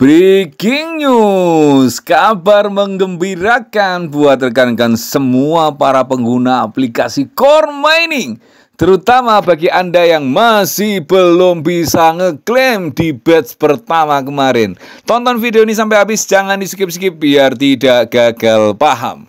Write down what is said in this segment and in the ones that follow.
Breaking news, kabar menggembirakan buat rekan-rekan semua para pengguna aplikasi Core Mining. Terutama bagi Anda yang masih belum bisa ngeklaim di batch pertama kemarin. Tonton video ini sampai habis, jangan di skip-skip biar tidak gagal paham.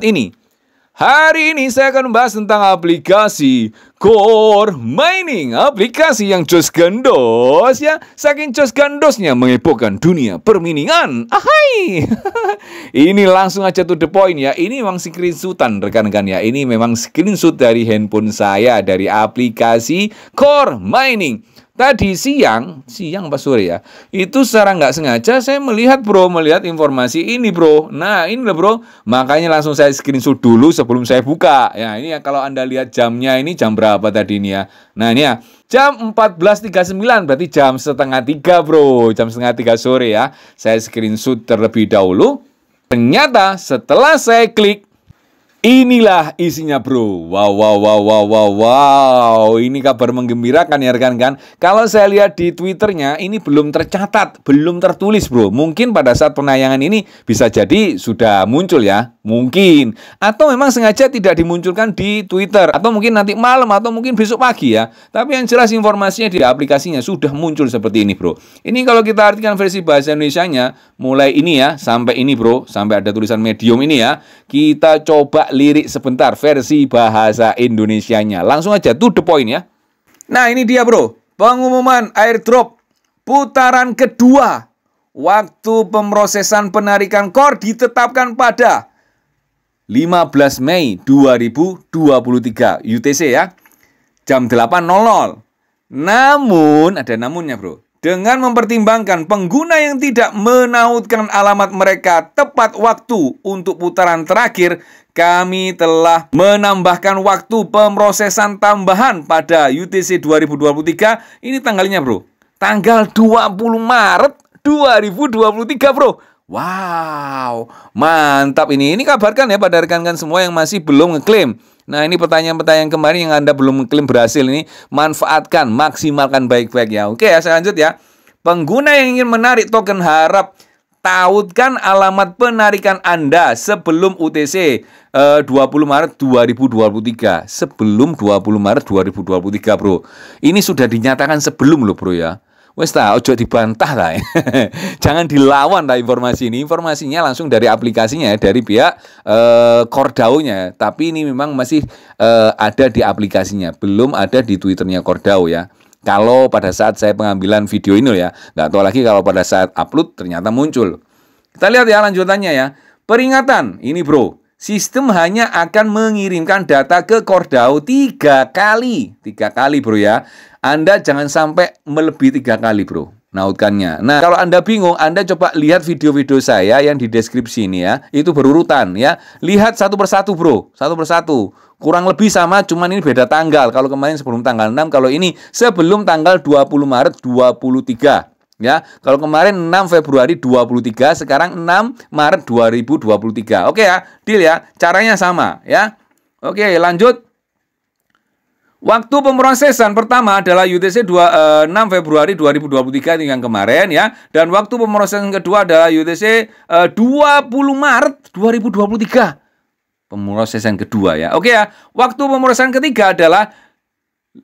saat ini. Hari ini saya akan membahas tentang aplikasi Core Mining, aplikasi yang jos gandos ya, saking jos gandosnya menghebohkan dunia perminingan. Ahai. ini langsung aja to the point ya. Ini memang screenshotan rekan-rekan ya. Ini memang screenshot dari handphone saya dari aplikasi Core Mining. Tadi siang, siang Pak sore ya, itu secara nggak sengaja saya melihat bro, melihat informasi ini bro. Nah ini loh bro, makanya langsung saya screenshot dulu sebelum saya buka. Ya ini ya kalau Anda lihat jamnya ini jam berapa tadi ini ya. Nah ini ya, jam 14.39 berarti jam setengah tiga bro, jam setengah tiga sore ya. Saya screenshot terlebih dahulu. Ternyata setelah saya klik Inilah isinya bro Wow wow wow wow wow wow Ini kabar menggembirakan ya rekan-rekan Kalau saya lihat di twitternya ini belum tercatat Belum tertulis bro Mungkin pada saat penayangan ini bisa jadi sudah muncul ya Mungkin. Atau memang sengaja tidak dimunculkan di Twitter. Atau mungkin nanti malam atau mungkin besok pagi ya. Tapi yang jelas informasinya di aplikasinya sudah muncul seperti ini bro. Ini kalau kita artikan versi bahasa Indonesia-nya mulai ini ya sampai ini bro. Sampai ada tulisan medium ini ya. Kita coba lirik sebentar versi bahasa Indonesia-nya. Langsung aja to the point ya. Nah ini dia bro. Pengumuman airdrop putaran kedua waktu pemrosesan penarikan kor ditetapkan pada 15 Mei 2023 UTC ya jam 8.00. Namun ada namunnya bro. Dengan mempertimbangkan pengguna yang tidak menautkan alamat mereka tepat waktu untuk putaran terakhir, kami telah menambahkan waktu pemrosesan tambahan pada UTC 2023. Ini tanggalnya bro. Tanggal 20 Maret 2023 bro. Wow, mantap ini. Ini kabarkan ya pada rekan-rekan semua yang masih belum ngeklaim. Nah, ini pertanyaan-pertanyaan kemarin yang Anda belum ngeklaim berhasil ini manfaatkan, maksimalkan baik-baik ya. Oke, ya, saya lanjut ya. Pengguna yang ingin menarik token harap tautkan alamat penarikan Anda sebelum UTC eh, 20 Maret 2023. Sebelum 20 Maret 2023, Bro. Ini sudah dinyatakan sebelum loh, Bro ya. Wes ta, ojo dibantah lah. Jangan dilawan lah informasi ini. Informasinya langsung dari aplikasinya, dari pihak eh, Kordaunya. Tapi ini memang masih eh, ada di aplikasinya, belum ada di Twitternya Kordau ya. Kalau pada saat saya pengambilan video ini ya, nggak tahu lagi kalau pada saat upload ternyata muncul. Kita lihat ya lanjutannya ya. Peringatan, ini bro, sistem hanya akan mengirimkan data ke Cordao tiga kali. Tiga kali bro ya. Anda jangan sampai melebihi tiga kali bro nautkannya. Nah, kalau Anda bingung, Anda coba lihat video-video saya yang di deskripsi ini ya. Itu berurutan ya. Lihat satu persatu, Bro. Satu persatu. Kurang lebih sama, cuman ini beda tanggal. Kalau kemarin sebelum tanggal 6, kalau ini sebelum tanggal 20 Maret 23 ya. Kalau kemarin 6 Februari 23, sekarang 6 Maret 2023. Oke ya, deal ya. Caranya sama ya. Oke, lanjut. Waktu pemrosesan pertama adalah UTC 2, eh, 6 Februari 2023 yang kemarin ya dan waktu pemrosesan kedua adalah UTC eh, 20 Maret 2023. Pemrosesan kedua ya. Oke ya. Waktu pemrosesan ketiga adalah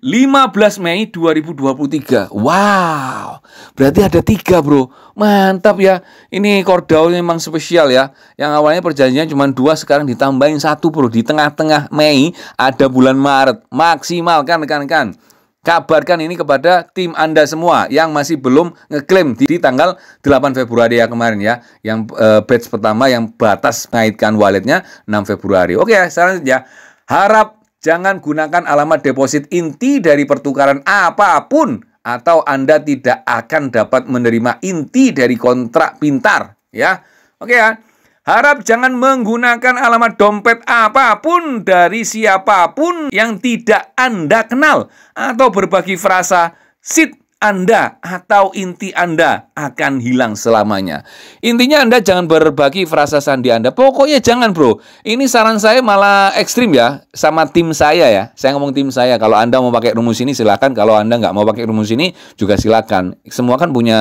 15 Mei 2023. Wow, berarti ada tiga bro. Mantap ya. Ini Cordau memang spesial ya. Yang awalnya perjanjiannya cuma dua, sekarang ditambahin satu bro. Di tengah-tengah Mei ada bulan Maret. maksimal kan, rekan-rekan. Kan? Kabarkan ini kepada tim Anda semua yang masih belum ngeklaim di, di tanggal 8 Februari ya kemarin ya. Yang e, batch pertama yang batas mengaitkan walletnya 6 Februari. Oke, sekarang ya. harap Jangan gunakan alamat deposit inti dari pertukaran apapun atau Anda tidak akan dapat menerima inti dari kontrak pintar, ya. Oke ya. Harap jangan menggunakan alamat dompet apapun dari siapapun yang tidak Anda kenal atau berbagi frasa sit anda atau inti Anda akan hilang selamanya. Intinya Anda jangan berbagi frasa sandi Anda. Pokoknya jangan, Bro. Ini saran saya malah ekstrim ya sama tim saya ya. Saya ngomong tim saya. Kalau Anda mau pakai rumus ini silakan. Kalau Anda nggak mau pakai rumus ini juga silakan. Semua kan punya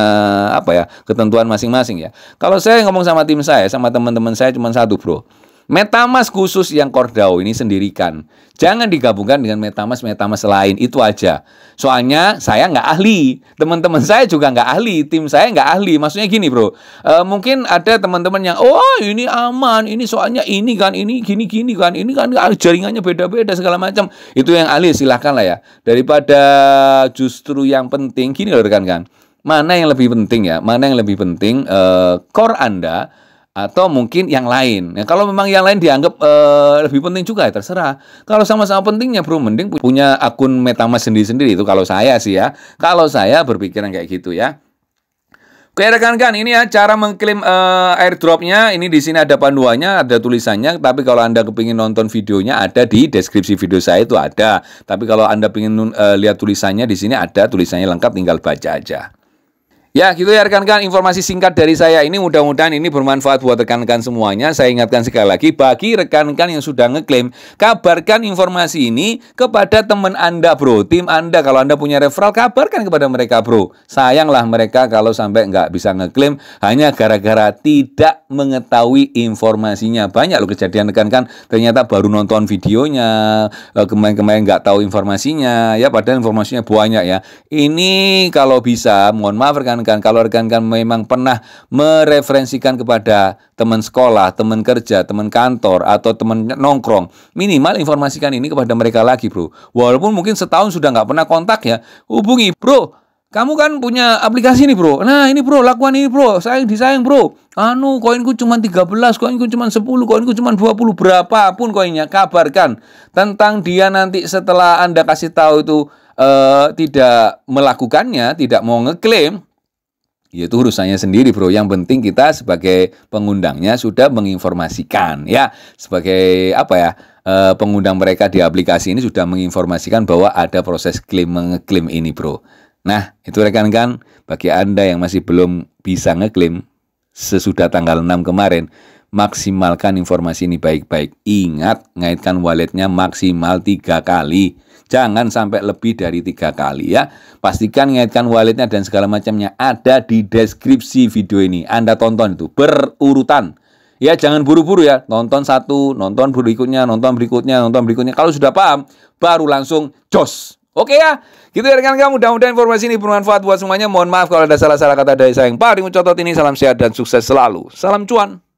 apa ya ketentuan masing-masing ya. Kalau saya ngomong sama tim saya, sama teman-teman saya cuma satu, Bro. Metamask khusus yang Cordao ini sendirikan. Jangan digabungkan dengan Metamask-Metamask lain, itu aja. Soalnya saya nggak ahli, teman-teman saya juga nggak ahli, tim saya nggak ahli. Maksudnya gini bro, e, mungkin ada teman-teman yang, oh ini aman, ini soalnya ini kan, ini gini-gini kan, ini kan ah, jaringannya beda-beda segala macam. Itu yang ahli silahkan lah ya. Daripada justru yang penting, gini loh rekan-rekan. Mana yang lebih penting ya, mana yang lebih penting, e, core Anda, atau mungkin yang lain. Ya, kalau memang yang lain dianggap uh, lebih penting juga ya terserah. Kalau sama-sama pentingnya bro, mending punya akun MetaMask sendiri-sendiri itu kalau saya sih ya. Kalau saya berpikiran kayak gitu ya. Oke rekan-rekan, ini ya cara mengklaim uh, airdropnya. Ini di sini ada panduannya, ada tulisannya. Tapi kalau anda kepingin nonton videonya, ada di deskripsi video saya itu ada. Tapi kalau anda pingin uh, lihat tulisannya di sini ada tulisannya lengkap, tinggal baca aja. Ya gitu ya rekan-rekan informasi singkat dari saya ini mudah-mudahan ini bermanfaat buat rekan-rekan semuanya Saya ingatkan sekali lagi bagi rekan-rekan yang sudah ngeklaim Kabarkan informasi ini kepada teman Anda bro Tim Anda kalau Anda punya referral kabarkan kepada mereka bro Sayanglah mereka kalau sampai nggak bisa ngeklaim Hanya gara-gara tidak mengetahui informasinya Banyak lo kejadian rekan-rekan ternyata baru nonton videonya eh, Kemarin-kemarin nggak tahu informasinya Ya padahal informasinya banyak ya Ini kalau bisa mohon maaf rekan rekan rekan-rekan. Kalau rekan-rekan memang pernah mereferensikan kepada teman sekolah, teman kerja, teman kantor, atau teman nongkrong, minimal informasikan ini kepada mereka lagi, bro. Walaupun mungkin setahun sudah nggak pernah kontak ya, hubungi, bro. Kamu kan punya aplikasi ini, bro. Nah ini bro, lakukan ini bro. Sayang disayang bro. Anu, koinku cuma 13, koinku cuma 10, koinku cuma 20, berapapun koinnya. Kabarkan tentang dia nanti setelah Anda kasih tahu itu uh, tidak melakukannya, tidak mau ngeklaim, itu urusannya sendiri bro. Yang penting kita sebagai pengundangnya sudah menginformasikan ya sebagai apa ya eh, pengundang mereka di aplikasi ini sudah menginformasikan bahwa ada proses klaim mengeklaim ini bro. Nah itu rekan-rekan bagi anda yang masih belum bisa ngeklaim sesudah tanggal 6 kemarin maksimalkan informasi ini baik-baik. Ingat, ngaitkan walletnya maksimal tiga kali. Jangan sampai lebih dari tiga kali ya. Pastikan ngaitkan walletnya dan segala macamnya ada di deskripsi video ini. Anda tonton itu berurutan. Ya jangan buru-buru ya, nonton satu, nonton berikutnya, nonton berikutnya, nonton berikutnya. Kalau sudah paham, baru langsung jos. Oke ya, gitu ya rekan-rekan. Mudah-mudahan informasi ini bermanfaat buat semuanya. Mohon maaf kalau ada salah-salah kata dari saya yang paling mencotot ini. Salam sehat dan sukses selalu. Salam cuan.